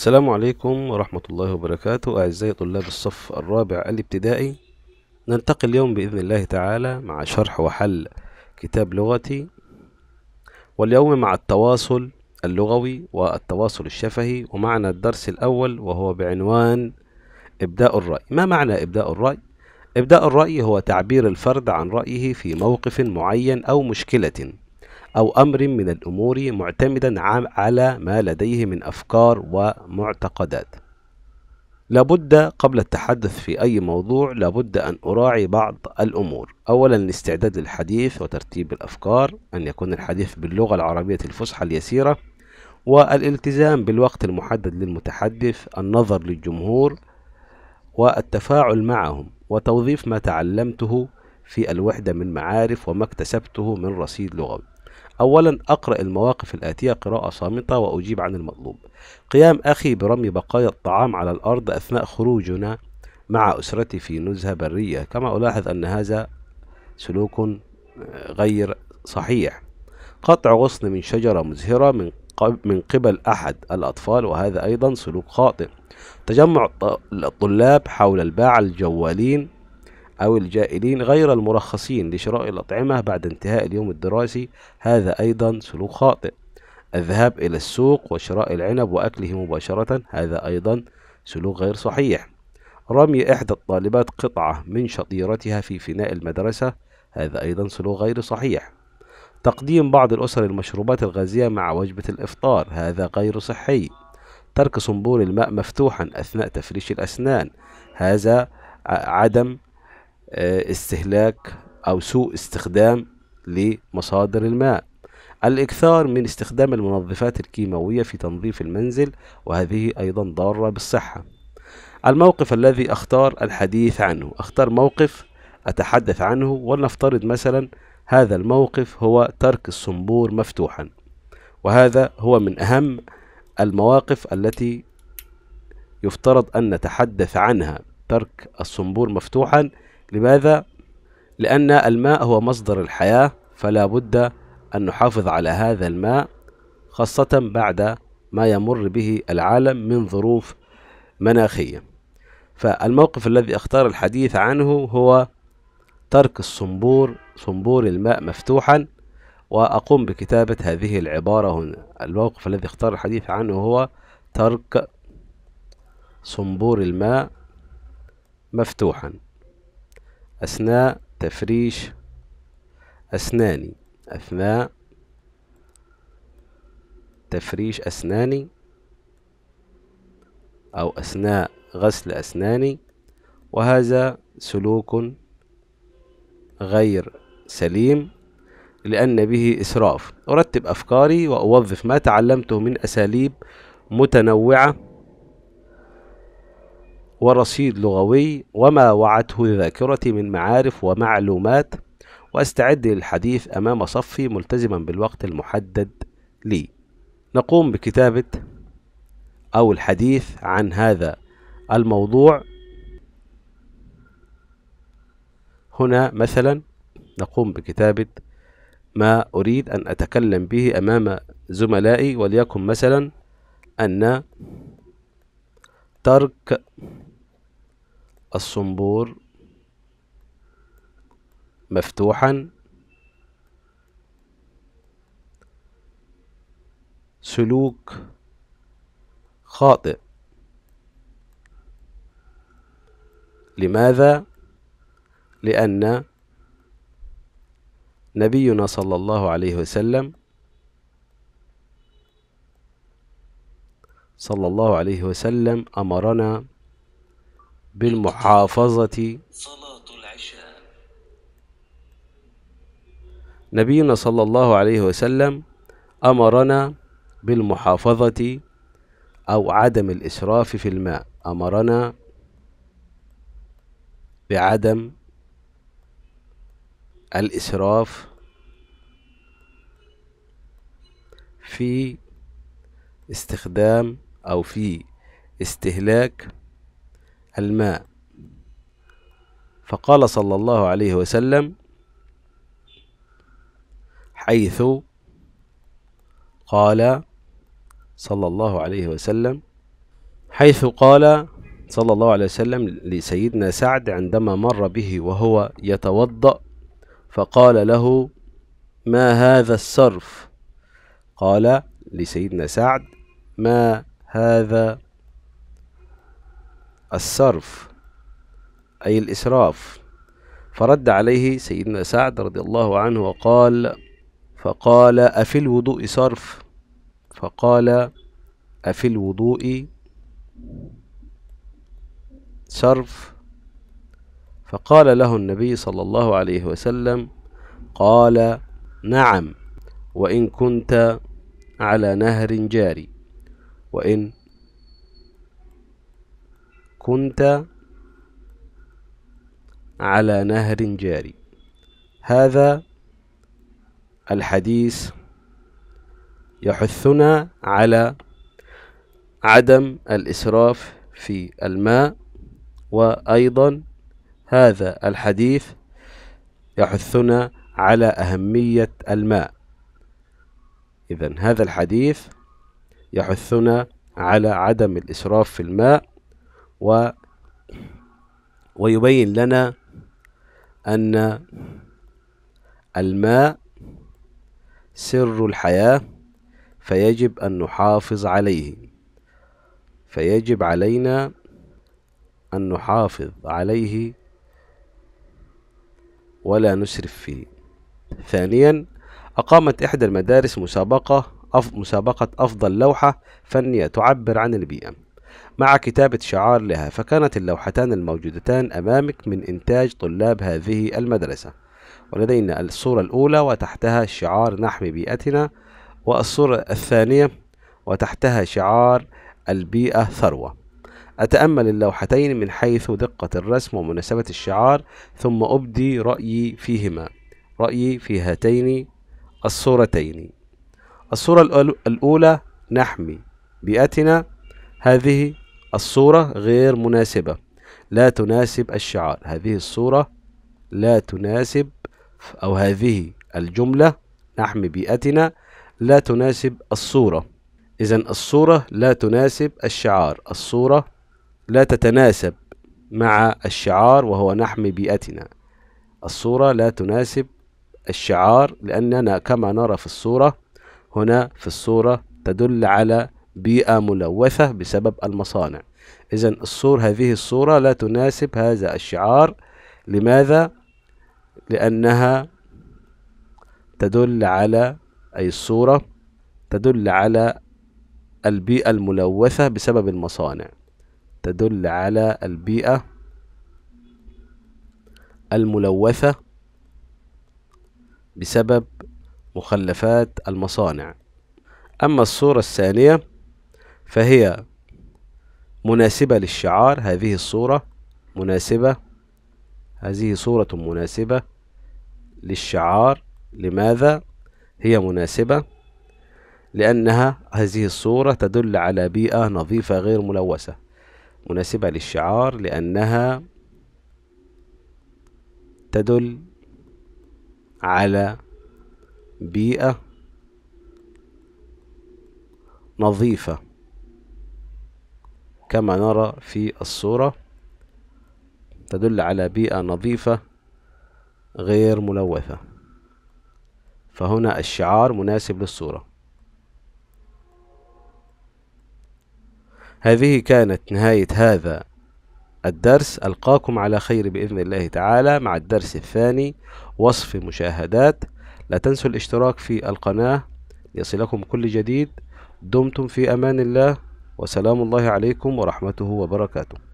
السلام عليكم ورحمة الله وبركاته أعزائي طلاب الصف الرابع الابتدائي ننتقل اليوم بإذن الله تعالى مع شرح وحل كتاب لغتي واليوم مع التواصل اللغوي والتواصل الشفهي ومعنا الدرس الأول وهو بعنوان إبداء الرأي ما معنى إبداء الرأي؟ إبداء الرأي هو تعبير الفرد عن رأيه في موقف معين أو مشكلة أو أمر من الأمور معتمدا على ما لديه من أفكار ومعتقدات لابد قبل التحدث في أي موضوع لابد أن أراعي بعض الأمور أولا الاستعداد للحديث وترتيب الأفكار أن يكون الحديث باللغة العربية الفصحى اليسيرة والالتزام بالوقت المحدد للمتحدث النظر للجمهور والتفاعل معهم وتوظيف ما تعلمته في الوحدة من معارف وما اكتسبته من رصيد لغوي أولا أقرأ المواقف الآتية قراءة صامتة وأجيب عن المطلوب قيام أخي برمي بقايا الطعام على الأرض أثناء خروجنا مع أسرتي في نزهة برية كما ألاحظ أن هذا سلوك آه، غير صحيح قطع غصن من شجرة مزهرة من من قبل أحد الأطفال وهذا أيضا سلوك خاطئ تجمع الطلاب حول الباعة الجوالين أو الجائلين غير المرخصين لشراء الأطعمة بعد انتهاء اليوم الدراسي هذا أيضا سلوك خاطئ الذهاب إلى السوق وشراء العنب وأكله مباشرة هذا أيضا سلوك غير صحيح رمي إحدى الطالبات قطعة من شطيرتها في فناء المدرسة هذا أيضا سلوك غير صحيح تقديم بعض الأسر المشروبات الغازية مع وجبة الإفطار هذا غير صحي ترك صنبور الماء مفتوحا أثناء تفريش الأسنان هذا عدم آه، استهلاك أو سوء استخدام لمصادر الماء الإكثار من استخدام المنظفات الكيماوية في تنظيف المنزل وهذه أيضا ضارة بالصحة الموقف الذي أختار الحديث عنه أختار موقف أتحدث عنه ولنفترض مثلا هذا الموقف هو ترك الصنبور مفتوحا وهذا هو من أهم المواقف التي يفترض أن نتحدث عنها ترك الصنبور مفتوحا لماذا؟ لأن الماء هو مصدر الحياة فلا بد أن نحافظ على هذا الماء خاصة بعد ما يمر به العالم من ظروف مناخية فالموقف الذي اختار الحديث عنه هو ترك الصنبور صنبور الماء مفتوحا وأقوم بكتابة هذه العبارة هنا الموقف الذي اختار الحديث عنه هو ترك صنبور الماء مفتوحا أثناء تفريش أسناني أثناء تفريش أسناني أو أثناء غسل أسناني وهذا سلوك غير سليم لأن به إسراف أرتب أفكاري وأوظف ما تعلمته من أساليب متنوعة ورصيد لغوي وما وعته ذاكرتي من معارف ومعلومات وأستعد للحديث أمام صفي ملتزما بالوقت المحدد لي نقوم بكتابة أو الحديث عن هذا الموضوع هنا مثلا نقوم بكتابة ما أريد أن أتكلم به أمام زملائي وليكن مثلا أن ترك الصنبور مفتوحا سلوك خاطئ لماذا لان نبينا صلى الله عليه وسلم صلى الله عليه وسلم امرنا بالمحافظة صلاة العشاء نبينا صلى الله عليه وسلم أمرنا بالمحافظة أو عدم الإسراف في الماء أمرنا بعدم الإسراف في استخدام أو في استهلاك الماء فقال صلى الله عليه وسلم حيث قال صلى الله عليه وسلم حيث قال صلى الله عليه وسلم لسيدنا سعد عندما مر به وهو يتوضأ فقال له ما هذا الصرف قال لسيدنا سعد ما هذا الصرف أي الإسراف فرد عليه سيدنا سعد رضي الله عنه وقال فقال أفي الوضوء صرف فقال أفي الوضوء صرف فقال له النبي صلى الله عليه وسلم قال نعم وإن كنت على نهر جاري وإن كنت على نهر جاري هذا الحديث يحثنا على عدم الإسراف في الماء وأيضا هذا الحديث يحثنا على أهمية الماء إذا هذا الحديث يحثنا على عدم الإسراف في الماء و ويبين لنا أن الماء سر الحياة فيجب أن نحافظ عليه فيجب علينا أن نحافظ عليه ولا نسرف فيه ثانيا أقامت إحدى المدارس مسابقة أف مسابقة أفضل لوحة فنية تعبر عن البيئة مع كتابة شعار لها فكانت اللوحتان الموجودتان أمامك من إنتاج طلاب هذه المدرسة ولدينا الصورة الأولى وتحتها شعار نحمي بيئتنا والصورة الثانية وتحتها شعار البيئة ثروة أتأمل اللوحتين من حيث دقة الرسم ومناسبة الشعار ثم أبدي رأيي فيهما رأيي في هاتين الصورتين الصورة الأولى نحمي بيئتنا هذه الصورة غير مناسبة لا تناسب الشعار هذه الصورة لا تناسب أو هذه الجملة نحمي بيئتنا لا تناسب الصورة إذا الصورة لا تناسب الشعار الصورة لا تتناسب مع الشعار وهو نحمي بيئتنا الصورة لا تناسب الشعار لأننا كما نرى في الصورة هنا في الصورة تدل على بيئة ملوثة بسبب المصانع إذا الصور هذه الصورة لا تناسب هذا الشعار لماذا؟ لأنها تدل على أي الصورة تدل على البيئة الملوثة بسبب المصانع تدل على البيئة الملوثة بسبب مخلفات المصانع أما الصورة الثانية فهي مناسبة للشعار هذه الصورة مناسبة هذه صورة مناسبة للشعار لماذا هي مناسبة لأنها هذه الصورة تدل على بيئة نظيفة غير ملوثة مناسبة للشعار لأنها تدل على بيئة نظيفة كما نرى في الصورة تدل على بيئة نظيفة غير ملوثة فهنا الشعار مناسب للصورة هذه كانت نهاية هذا الدرس ألقاكم على خير بإذن الله تعالى مع الدرس الثاني وصف مشاهدات لا تنسوا الاشتراك في القناة ليصلكم كل جديد دمتم في أمان الله وسلام الله عليكم ورحمته وبركاته